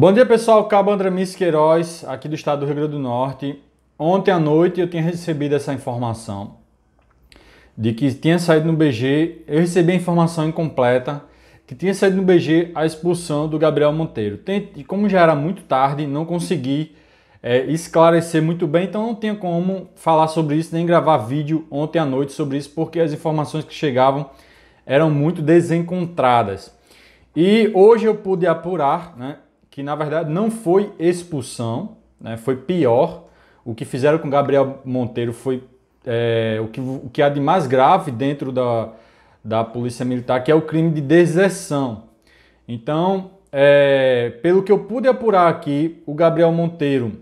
Bom dia, pessoal. Cabo André Misqueiroz, aqui do estado do Rio Grande do Norte. Ontem à noite eu tinha recebido essa informação de que tinha saído no BG, eu recebi a informação incompleta, que tinha saído no BG a expulsão do Gabriel Monteiro. E como já era muito tarde, não consegui é, esclarecer muito bem, então não tinha como falar sobre isso, nem gravar vídeo ontem à noite sobre isso, porque as informações que chegavam eram muito desencontradas. E hoje eu pude apurar, né, que na verdade não foi expulsão, né? foi pior. O que fizeram com Gabriel Monteiro foi é, o, que, o que há de mais grave dentro da, da Polícia Militar, que é o crime de deserção. Então, é, pelo que eu pude apurar aqui, o Gabriel Monteiro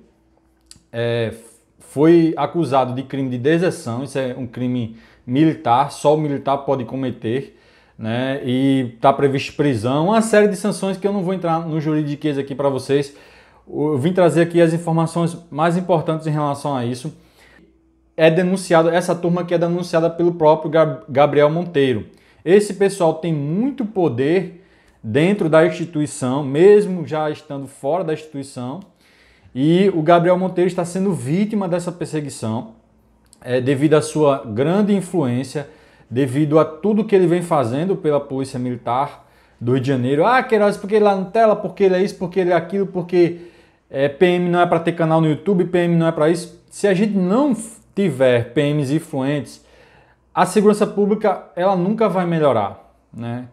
é, foi acusado de crime de deserção, isso é um crime militar, só o militar pode cometer né? E está previsto prisão, uma série de sanções que eu não vou entrar no juridiquês aqui para vocês. Eu vim trazer aqui as informações mais importantes em relação a isso. É denunciado essa turma que é denunciada pelo próprio Gabriel Monteiro. Esse pessoal tem muito poder dentro da instituição, mesmo já estando fora da instituição. E o Gabriel Monteiro está sendo vítima dessa perseguição é, devido à sua grande influência, devido a tudo que ele vem fazendo pela Polícia Militar do Rio de Janeiro. Ah, Queiroz, porque ele é lá no tela, porque ele é isso, porque ele é aquilo, porque é, PM não é para ter canal no YouTube, PM não é para isso. Se a gente não tiver PMs influentes, a segurança pública ela nunca vai melhorar, né?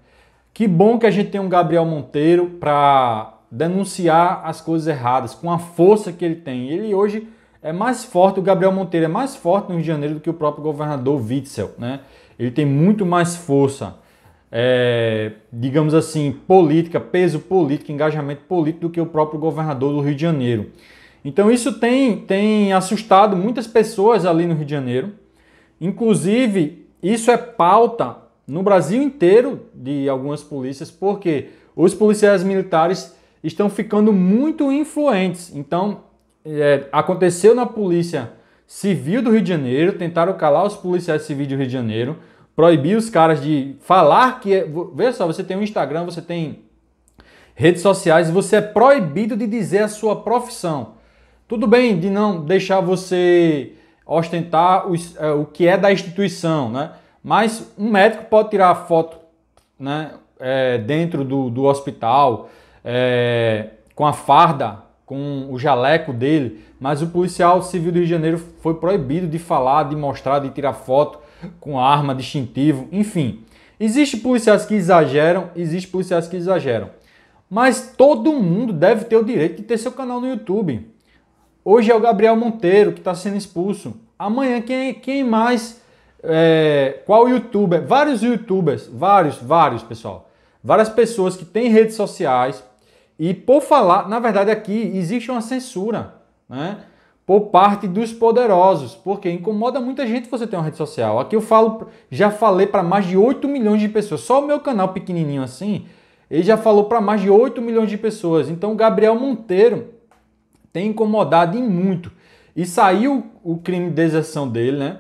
Que bom que a gente tem um Gabriel Monteiro para denunciar as coisas erradas com a força que ele tem. Ele hoje é mais forte, o Gabriel Monteiro é mais forte no Rio de Janeiro do que o próprio governador Witzel, né? ele tem muito mais força, é, digamos assim, política, peso político, engajamento político do que o próprio governador do Rio de Janeiro. Então isso tem, tem assustado muitas pessoas ali no Rio de Janeiro. Inclusive, isso é pauta no Brasil inteiro de algumas polícias, porque os policiais militares estão ficando muito influentes. Então, é, aconteceu na polícia civil do Rio de Janeiro, tentaram calar os policiais civis do Rio de Janeiro, proibir os caras de falar que é. Veja só, você tem um Instagram, você tem redes sociais, você é proibido de dizer a sua profissão. Tudo bem de não deixar você ostentar os, é, o que é da instituição, né? Mas um médico pode tirar foto né, é, dentro do, do hospital, é, com a farda, com o jaleco dele, mas o policial civil do Rio de Janeiro foi proibido de falar, de mostrar, de tirar foto com arma, distintivo, enfim. Existem policiais que exageram, existem policiais que exageram. Mas todo mundo deve ter o direito de ter seu canal no YouTube. Hoje é o Gabriel Monteiro que está sendo expulso. Amanhã quem, quem mais? É, qual youtuber? Vários youtubers, vários, vários, pessoal. Várias pessoas que têm redes sociais. E por falar, na verdade aqui existe uma censura né? por parte dos poderosos, porque incomoda muita gente você ter uma rede social. Aqui eu falo, já falei para mais de 8 milhões de pessoas, só o meu canal pequenininho assim, ele já falou para mais de 8 milhões de pessoas. Então o Gabriel Monteiro tem incomodado em muito. E saiu o crime de deserção dele, né?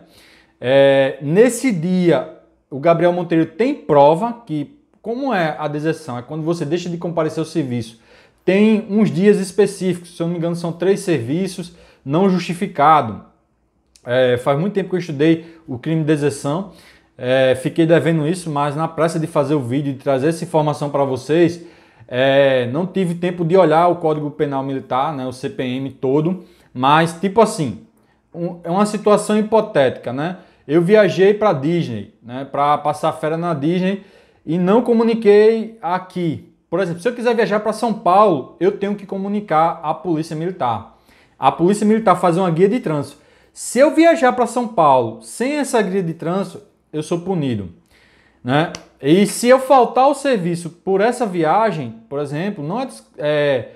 É, nesse dia, o Gabriel Monteiro tem prova que, como é a deserção? É quando você deixa de comparecer ao serviço tem uns dias específicos, se eu não me engano, são três serviços não justificado. É, faz muito tempo que eu estudei o crime de exceção, é, fiquei devendo isso, mas na pressa de fazer o vídeo e trazer essa informação para vocês, é, não tive tempo de olhar o Código Penal Militar, né, o CPM todo, mas tipo assim, um, é uma situação hipotética, né? Eu viajei para Disney, né, para passar férias na Disney e não comuniquei aqui por exemplo, se eu quiser viajar para São Paulo, eu tenho que comunicar à Polícia Militar. A Polícia Militar faz uma guia de trânsito. Se eu viajar para São Paulo sem essa guia de trânsito, eu sou punido. Né? E se eu faltar o serviço por essa viagem, por exemplo, não é, é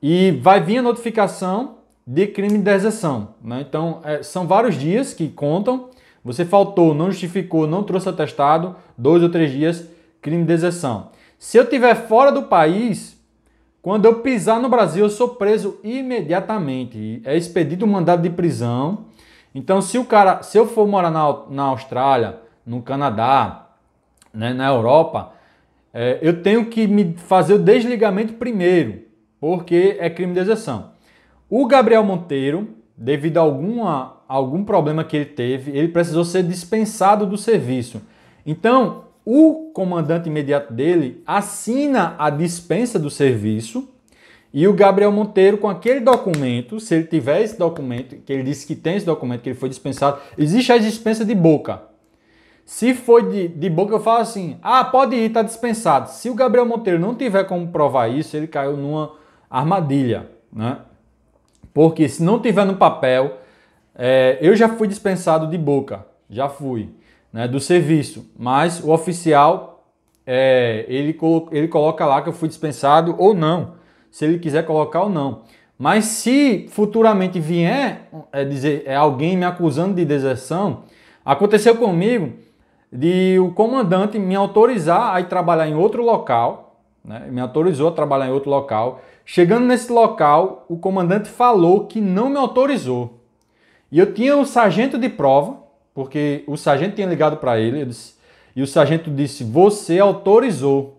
e vai vir a notificação de crime de deserção. Né? Então, é, são vários dias que contam. Você faltou, não justificou, não trouxe atestado, dois ou três dias, crime de deserção. Se eu estiver fora do país, quando eu pisar no Brasil, eu sou preso imediatamente. É expedido o mandado de prisão. Então, se o cara, se eu for morar na, na Austrália, no Canadá, né, na Europa, é, eu tenho que me fazer o desligamento primeiro, porque é crime de exceção. O Gabriel Monteiro, devido a alguma, algum problema que ele teve, ele precisou ser dispensado do serviço. Então, o comandante imediato dele assina a dispensa do serviço e o Gabriel Monteiro, com aquele documento, se ele tiver esse documento, que ele disse que tem esse documento, que ele foi dispensado, existe a dispensa de boca. Se foi de, de boca, eu falo assim: ah, pode ir, está dispensado. Se o Gabriel Monteiro não tiver como provar isso, ele caiu numa armadilha, né? Porque se não tiver no papel, é, eu já fui dispensado de boca, já fui né, do serviço, mas o oficial é, ele, ele coloca lá que eu fui dispensado ou não, se ele quiser colocar ou não. Mas se futuramente vier é dizer é alguém me acusando de deserção, aconteceu comigo de o comandante me autorizar a ir trabalhar em outro local, né, me autorizou a trabalhar em outro local. Chegando nesse local, o comandante falou que não me autorizou. E eu tinha o sargento de prova, porque o sargento tinha ligado para ele disse, e o sargento disse: Você autorizou.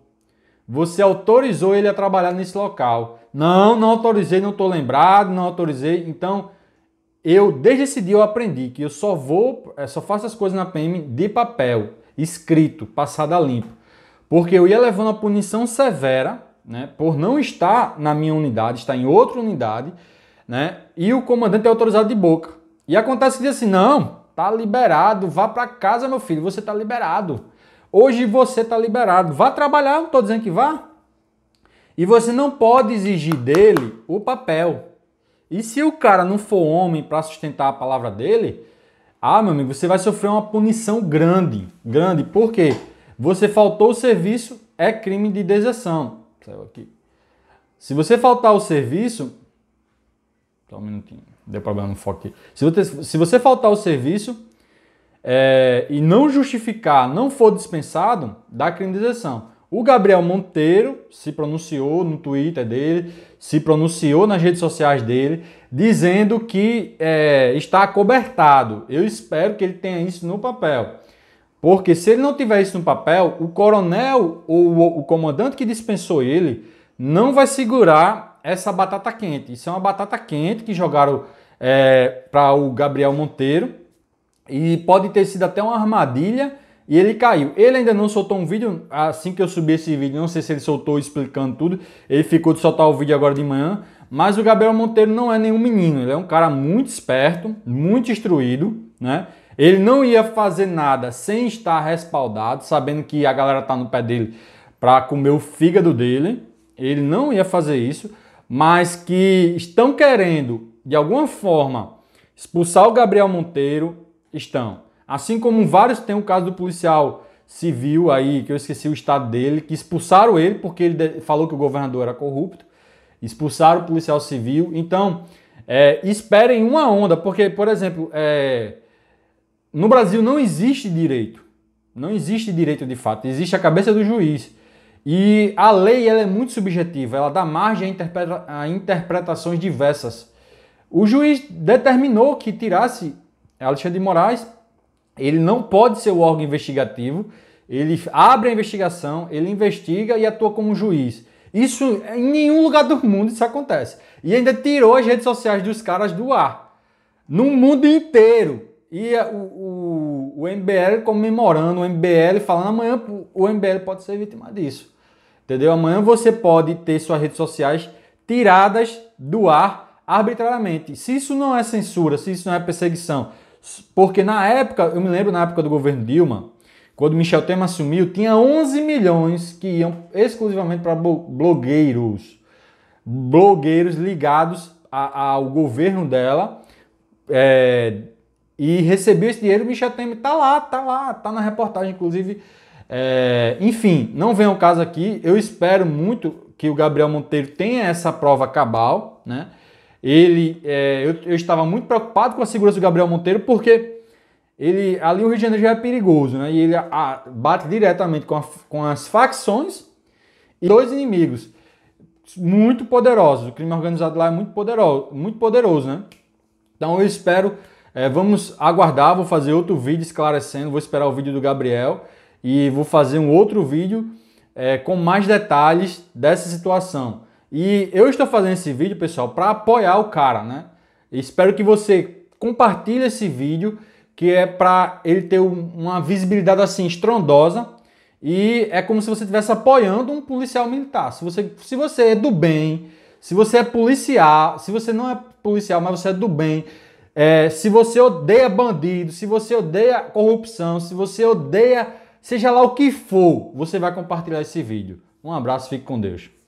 Você autorizou ele a trabalhar nesse local. Não, não autorizei, não estou lembrado, não autorizei. Então, eu, desde esse dia, eu aprendi que eu só vou, eh, só faço as coisas na PM de papel, escrito, passada limpo. Porque eu ia levando a punição severa, né, por não estar na minha unidade, estar em outra unidade, né, e o comandante é autorizado de boca. E acontece que diz assim: não, Tá liberado, vá para casa, meu filho, você tá liberado. Hoje você tá liberado. Vá trabalhar, não tô dizendo que vá. E você não pode exigir dele o papel. E se o cara não for homem para sustentar a palavra dele, ah, meu amigo, você vai sofrer uma punição grande, grande. Por quê? Você faltou o serviço, é crime de deserção. Saiu aqui. Se você faltar o serviço, só um minutinho deu problema no foco aqui. Se você, se você faltar o serviço é, e não justificar, não for dispensado, dá criminalização. O Gabriel Monteiro se pronunciou no Twitter dele, se pronunciou nas redes sociais dele, dizendo que é, está cobertado. Eu espero que ele tenha isso no papel. Porque se ele não tiver isso no papel, o coronel ou o, o comandante que dispensou ele não vai segurar essa batata quente. Isso é uma batata quente que jogaram é, para o Gabriel Monteiro e pode ter sido até uma armadilha e ele caiu. Ele ainda não soltou um vídeo, assim que eu subi esse vídeo, não sei se ele soltou explicando tudo, ele ficou de soltar o vídeo agora de manhã, mas o Gabriel Monteiro não é nenhum menino, ele é um cara muito esperto, muito instruído, né? Ele não ia fazer nada sem estar respaldado, sabendo que a galera tá no pé dele para comer o fígado dele. Ele não ia fazer isso mas que estão querendo, de alguma forma, expulsar o Gabriel Monteiro, estão. Assim como vários tem o caso do policial civil aí, que eu esqueci o estado dele, que expulsaram ele porque ele falou que o governador era corrupto, expulsaram o policial civil. Então, é, esperem uma onda, porque, por exemplo, é, no Brasil não existe direito. Não existe direito de fato, existe a cabeça do juiz. E a lei ela é muito subjetiva, ela dá margem a, interpreta a interpretações diversas. O juiz determinou que tirasse Alexandre de Moraes, ele não pode ser o órgão investigativo, ele abre a investigação, ele investiga e atua como juiz. Isso em nenhum lugar do mundo isso acontece. E ainda tirou as redes sociais dos caras do ar. No mundo inteiro. E o, o, o MBL comemorando, o MBL falando amanhã o MBL pode ser vítima disso. Entendeu? Amanhã você pode ter suas redes sociais tiradas do ar arbitrariamente. Se isso não é censura, se isso não é perseguição, porque na época, eu me lembro na época do governo Dilma, quando Michel Temer assumiu, tinha 11 milhões que iam exclusivamente para blogueiros. Blogueiros ligados a, ao governo dela. É, e recebeu esse dinheiro, Michel Temer tá lá, tá lá, tá na reportagem, inclusive é, enfim, não vem o caso aqui. Eu espero muito que o Gabriel Monteiro tenha essa prova cabal, né? Ele, é, eu, eu, estava muito preocupado com a segurança do Gabriel Monteiro porque ele ali o Rio de Janeiro já é perigoso, né? E ele a, bate diretamente com, a, com as facções e dois inimigos muito poderosos. O crime organizado lá é muito poderoso, muito poderoso, né? Então eu espero, é, vamos aguardar, vou fazer outro vídeo esclarecendo, vou esperar o vídeo do Gabriel e vou fazer um outro vídeo é, com mais detalhes dessa situação. E eu estou fazendo esse vídeo, pessoal, para apoiar o cara, né? Espero que você compartilhe esse vídeo, que é para ele ter uma visibilidade assim estrondosa e é como se você estivesse apoiando um policial militar. Se você, se você é do bem, se você é policial, se você não é policial, mas você é do bem, é, se você odeia bandido, se você odeia corrupção, se você odeia seja lá o que for, você vai compartilhar esse vídeo. Um abraço, fique com Deus.